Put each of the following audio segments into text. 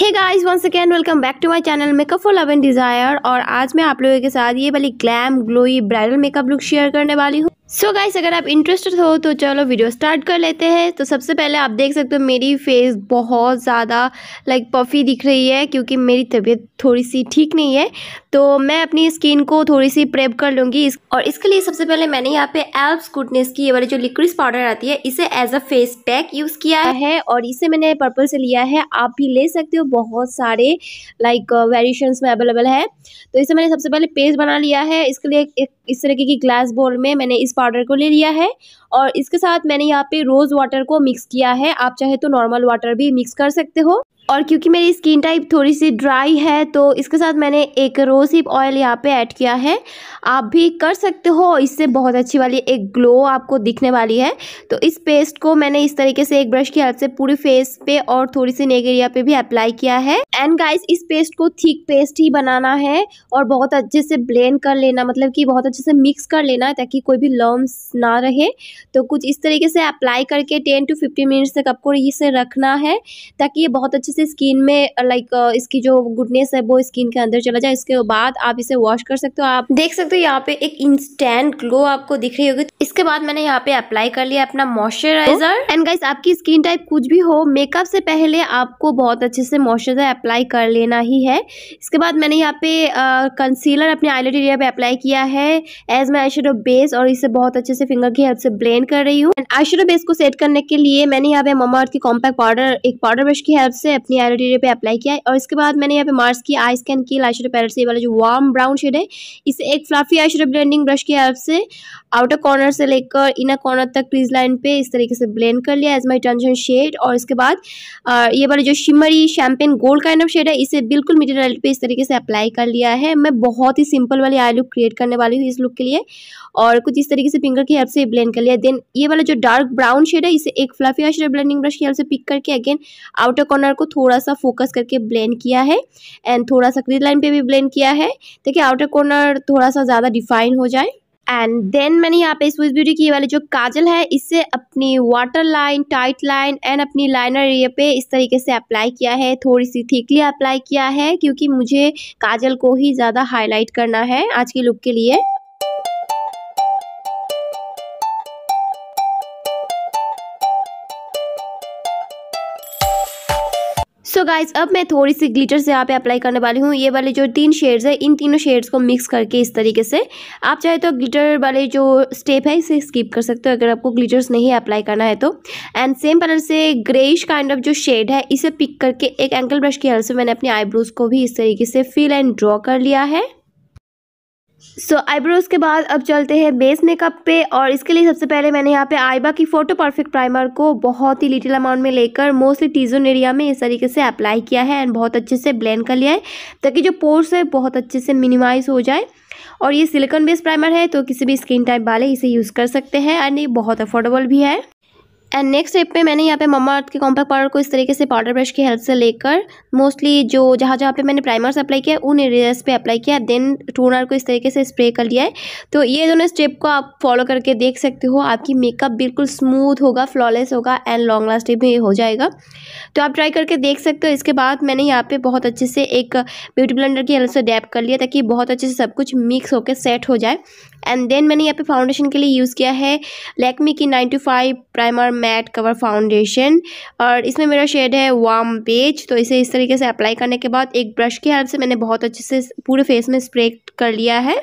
hey guys once again welcome back to my channel makeup for love and desire और आज मैं आप लोगों के साथ ये वाली glam glowy bridal makeup look share करने वाली हूँ सो so गाइस अगर आप इंटरेस्टेड हो तो चलो वीडियो स्टार्ट कर लेते हैं तो सबसे पहले आप देख सकते हो मेरी फेस बहुत ज़्यादा लाइक पफी दिख रही है क्योंकि मेरी तबीयत थोड़ी सी ठीक नहीं है तो मैं अपनी स्किन को थोड़ी सी प्रेप कर लूँगी और इसके लिए सबसे पहले मैंने यहाँ पे एल्प्स गुडनेस की ये वाली जो लिक्विड पाउडर आती है इसे as a face pack use किया है और इसे मैंने पर्पल से लिया है आप भी ले सकते हो बहुत सारे लाइक वेरिएशंस uh, में अवेलेबल है तो इसे मैंने सबसे पहले पेस्ट बना लिया है इसके लिए एक इस तरीके की ग्लास बॉल में मैंने इस पाउडर को ले लिया है और इसके साथ मैंने यहाँ पे रोज़ वाटर को मिक्स किया है आप चाहे तो नॉर्मल वाटर भी मिक्स कर सकते हो और क्योंकि मेरी स्किन टाइप थोड़ी सी ड्राई है तो इसके साथ मैंने एक रोज़ हिप ऑयल यहाँ पे ऐड किया है आप भी कर सकते हो इससे बहुत अच्छी वाली एक ग्लो आपको दिखने वाली है तो इस पेस्ट को मैंने इस तरीके से एक ब्रश की हेल्प से पूरे फेस पे और थोड़ी सी नेक एरिया पे भी अप्लाई किया है एंड गाइस इस पेस्ट को थीक पेस्ट ही बनाना है और बहुत अच्छे से ब्लेंड कर लेना मतलब कि बहुत अच्छे से मिक्स कर लेना है ताकि कोई भी लम्स ना रहे तो कुछ इस तरीके से अप्लाई करके टेन टू फिफ्टीन मिनट्स तक आपको इसे रखना है ताकि ये बहुत अच्छे इससे स्किन में लाइक इसकी जो गुडनेस है वो स्किन के अंदर चला जाए इसके बाद आप इसे वॉश कर सकते हो आप देख सकते हो यहाँ पे एक इंस्टेंट ग्लो आपको दिख रही होगी उसके बाद मैंने यहाँ पे अप्लाई कर लिया अपना मॉइस्चराइजर एंड गाइस आपकी स्किन टाइप कुछ भी हो मेकअप से पहले आपको बहुत अच्छे से मॉइस्चराइजर अप्लाई कर लेना ही है इसके बाद मैंने यहाँ पे कंसीलर अपने आईलेट एरिया पे अप्लाई किया है एज मैं आई बेस और इसे बहुत अच्छे से फिंगर की हेल्प से ब्लेंड कर रही हूँ एंड आई बेस को सेट करने के लिए मैंने यहाँ पे ममा अर्थ की कॉम्पैक्ट पाउडर एक पाउडर ब्रश की हेल्प से अपनी आईलेट एरिया पे अप्लाई किया और इसके बाद मैंने यहाँ पे मार्स की आई स्कैन की आई पैलेट से वाला जो वार्म ब्राउन शेड है इसे एक फ्लाफी आई ब्लेंडिंग ब्रश की हेल्प से आउटर कॉर्नर से से लेकर इनर कॉर्नर तक क्रीज लाइन पे इस तरीके से ब्लेंड कर लिया एज माई ट्रांजेशन शेड और इसके बाद ये वाला जो shimmery champagne gold kind of shade है इसे बिल्कुल मिडिल लाइट पे इस तरीके से अप्लाई कर लिया है मैं बहुत ही सिंपल वाली आई लुक क्रिएट करने वाली हूँ इस लुक के लिए और कुछ इस तरीके से फिंगर की हेल्प से ब्लेंड कर लिया देन ये वाला जो डार्क ब्राउन शेड है इसे एक fluffy eye shade blending brush की हेल्प से पिक करके अगेन आउटर कॉर्नर को थोड़ा सा फोकस करके ब्लेंड किया है एंड थोड़ा सा क्रीज लाइन पे भी ब्लेंड किया है ताकि आउटर कॉर्नर थोड़ा सा ज़्यादा डिफाइन हो जाए एंड देन मैंने यहाँ पे इस ब्यूटी की वाले जो काजल है इससे अपनी water line tight line and अपनी लाइनर एरिया पे इस तरीके से अप्लाई किया है थोड़ी सी थीकली अप्लाई किया है क्योंकि मुझे काजल को ही ज़्यादा हाईलाइट करना है आज के लुक के लिए सो so गाइज अब मैं थोड़ी सी ग्लिटर से यहाँ पे अप्लाई करने वाली हूँ ये वाले जो तीन शेड्स है इन तीनों शेड्स को मिक्स करके इस तरीके से आप चाहे तो ग्लिटर वाले जो स्टेप है इसे स्किप कर सकते हो अगर आपको ग्लिटर्स नहीं अप्लाई करना है तो एंड सेम कलर से ग्रेइश काइंड ऑफ जो शेड है इसे पिक करके एक एंकल ब्रश की हेल्प से मैंने अपने आईब्रोज को भी इस तरीके से फिल एंड ड्रॉ कर लिया है सो आईब्रोज़ के बाद अब चलते हैं बेस मेकअप पे और इसके लिए सबसे पहले मैंने यहाँ पे आईबा की फोटो परफेक्ट प्राइमर को बहुत ही लिटिल अमाउंट में लेकर मोस्टली टीजोन एरिया में इस तरीके से अप्लाई किया है एंड बहुत अच्छे से ब्लेंड कर लिया है ताकि जो पोर्स है बहुत अच्छे से मिनिमाइज हो जाए और ये सिलिकॉन बेस्ड प्राइमर है तो किसी भी स्किन टाइप वाले इसे यूज़ कर सकते हैं एंड ये बहुत अफोर्डेबल भी है एंड नेक्स्ट स्टेप पे मैंने यहाँ पे मम्मा अर्थ के कॉम्पैक्ट पाउडर को इस तरीके से पाउडर ब्रश की हेल्प से लेकर मोस्टली जो जहाँ जहाँ पे मैंने प्राइमर्स अप्लाई किया उन एरियाज पे अप्लाई किया देन टूनर को इस तरीके से स्प्रे कर लिया है तो ये दोनों स्टेप को आप फॉलो करके देख सकते हो आपकी मेकअप बिल्कुल स्मूथ होगा फ्लॉलेस होगा एंड लॉन्ग लास्टिंग भी हो जाएगा तो आप ट्राई करके देख सकते हो इसके बाद मैंने यहाँ पर बहुत अच्छे से एक ब्यूटी ब्लेंडर की हेल्प से डैप कर लिया ताकि बहुत अच्छे से सब कुछ मिक्स होकर सेट हो जाए एंड देन मैंने यहाँ पे फाउंडेशन के लिए यूज़ किया है लैकमी की nine primer matte cover foundation और इसमें मेरा शेड है वाम बेज तो इसे इस तरीके से अप्लाई करने के बाद एक ब्रश की हेल्प से मैंने बहुत अच्छे से पूरे फेस में स्प्रे कर लिया है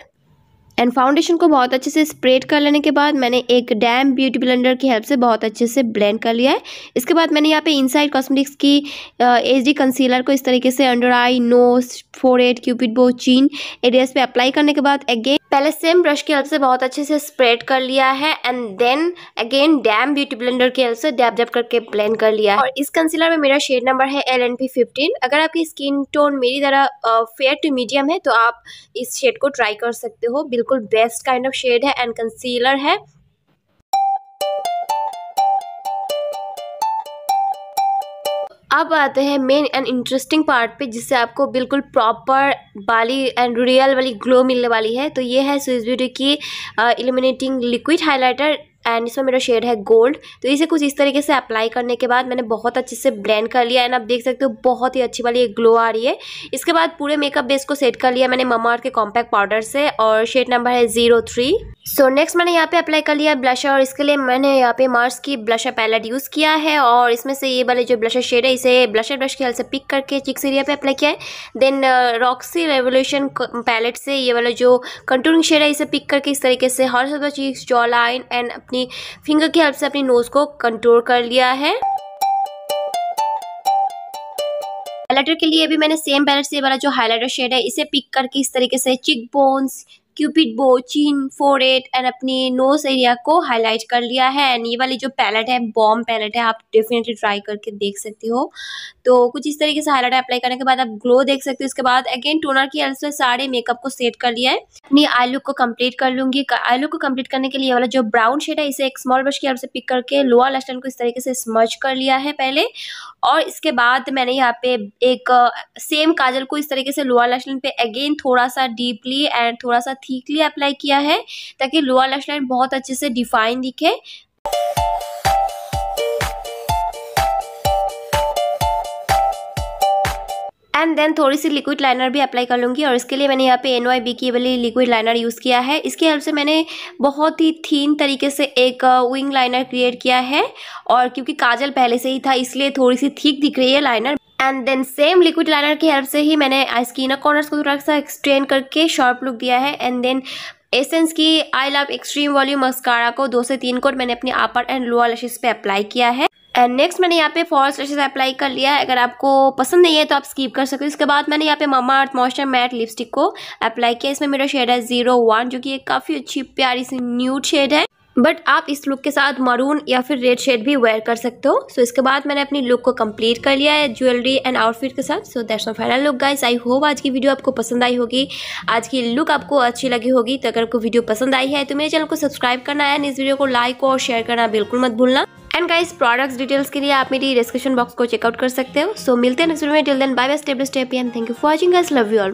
एंड फाउंडेशन को बहुत अच्छे से स्प्रेड कर लेने के बाद मैंने एक डैम ब्यूटी ब्लेंडर की हेल्प से बहुत अच्छे से ब्लेंड कर लिया है इसके बाद मैंने यहाँ पे इनसाइड कॉस्मेटिक्स की एच डी कंसीलर को इस तरीके से under eye nose forehead cupid bow chin areas पे अप्लाई करने के बाद अगेन पहले सेम ब्रश की हेल्प से बहुत अच्छे से स्प्रेड कर लिया है and then again damp beauty blender की हेल्प से डैप डैप करके ब्लेंड कर लिया है और इस कंसीलर में मेरा शेड नंबर है एल एन पी फिफ्टीन अगर आपकी स्किन टोन मेरी तरह फेयर टू मीडियम है तो आप इस शेड को ट्राई कर सकते हो बिल्कुल बिल्कुल बेस्ट काइंड ऑफ शेड है एंड कंसीलर है अब आते हैं मेन एंड इंटरेस्टिंग पार्ट पे जिससे आपको बिल्कुल प्रॉपर बाली एंड रियल वाली ग्लो मिलने वाली है तो ये है स्विस ब्यूटी की इलिमिनेटिंग लिक्विड हाइलाइटर एंड इसमें मेरा शेड है गोल्ड तो इसे कुछ इस तरीके से अप्लाई करने के बाद मैंने बहुत अच्छे से ब्लेंड कर लिया एंड आप देख सकते हो बहुत ही अच्छी वाली एक ग्लो आ रही है इसके बाद पूरे मेकअप बेस को सेट कर लिया मैंने ममा के कॉम्पैक्ट पाउडर से और शेड नंबर है जीरो थ्री सो नेक्स्ट मैंने यहाँ पे अप्लाई कर लिया ब्लशर और इसके लिए मैंने यहाँ पे मार्स की ब्लशर पैलेट यूज़ किया है और इसमें से ये वाले जो ब्लशर शेड है इसे ब्लशर ब्रश की हेल्प से पिक करके चिक्स एरिया पे अप्लाई किया है देन रॉक्सी रेवोल्यूशन पैलेट से ये वाला जो कंटूरिंग शेड है इसे पिक करके इस तरीके से हर जगह चीक्स जॉ लाइन एंड अपनी फिंगर की हेल्प से अपनी नोज़ को कंट्रोल कर लिया है हाईलाइटर के लिए भी मैंने सेम पैलेट से वाला जो हाईलाइटर शेड है इसे पिक करके इस तरीके से चिक bones cupid bow chin forehead and अपने नोज एरिया को हाईलाइट कर लिया है एंड ये वाली जो पैलेट है बॉम पैलेट है आप डेफिनेटली ट्राई करके देख सकते हो तो कुछ इस तरीके से हाईलाइट अप्लाई करने के बाद आप ग्लो देख सकते हो इसके बाद अगेन टोनर की हेल्प से सारे मेकअप को सेट कर लिया है अपनी आई लुक को कम्प्लीट कर लूंगी आई लुक को कम्प्लीट करने के लिए वाला जो ब्राउन शेड है इसे एक स्मॉल ब्रश की हेल्प से पिक करके लोअर लस्टन को इस तरीके से स्मर्च कर लिया है पहले और इसके बाद मैंने यहाँ पे एक सेम काजल को इस तरीके से लोअर लस्टन पे अगेन थोड़ा सा डीपली एंड थोड़ा सा थीकली अप्लाई किया है ताकि लोअर लैश लाइन बहुत अच्छे से डिफाइन दिखे एंड देन थोड़ी सी लिक्विड लाइनर भी अप्लाई कर लूँगी और इसके लिए मैंने यहाँ पे एन वाई बी की वाली लिक्विड लाइनर यूज़ किया है इसके हेल्प से मैंने बहुत ही थीन तरीके से एक विंग लाइनर क्रिएट किया है और क्योंकि काजल पहले से ही था इसलिए थोड़ी सी थीक दिख रही है liner and then same liquid liner की हेल्प से ही मैंने स्किन की इनर कॉर्नर्स को थोड़ा सा एक्सट्रेन करके शार्प लुक दिया है एंड देन एसेंस की I love extreme volume mascara को दो से तीन कोट मैंने अपने अपर एंड लोअर लैशेस पे अप्लाई किया है एंड नेक्स्ट मैंने यहाँ पे फॉल्स लैशेस अप्लाई कर लिया है अगर आपको पसंद नहीं है तो आप स्कीप कर सकते हो इसके बाद मैंने यहाँ पे Mamaearth moisture matte lipstick को अप्लाई किया इसमें मेरा शेड है जीरो वन जो कि एक काफ़ी अच्छी प्यारी सी न्यूड शेड है बट आप इस लुक के साथ मरून या फिर रेड शेड भी वेयर कर सकते हो सो so, इसके बाद मैंने अपनी लुक को कंप्लीट कर लिया है ज्वेलरी एंड आउटफिट के साथ so that's my final look guys I hope आज की वीडियो आपको पसंद आई होगी आज की लुक आपको अच्छी लगी होगी तो अगर आपको वीडियो पसंद आई है तो मेरे चैनल को सब्सक्राइब करना है इस वीडियो को लाइक और शेयर करना बिल्कुल मत भूलना एंड गाइस प्रोडक्ट्स डिटेल्स के लिए आप मेरी डिस्क्रिप्शन बॉक्स को चेकआउट कर सकते हो सो so, मिलते हैं नेक्स्ट वीडियो में till then bye bye step step and thank you for watching guys love you all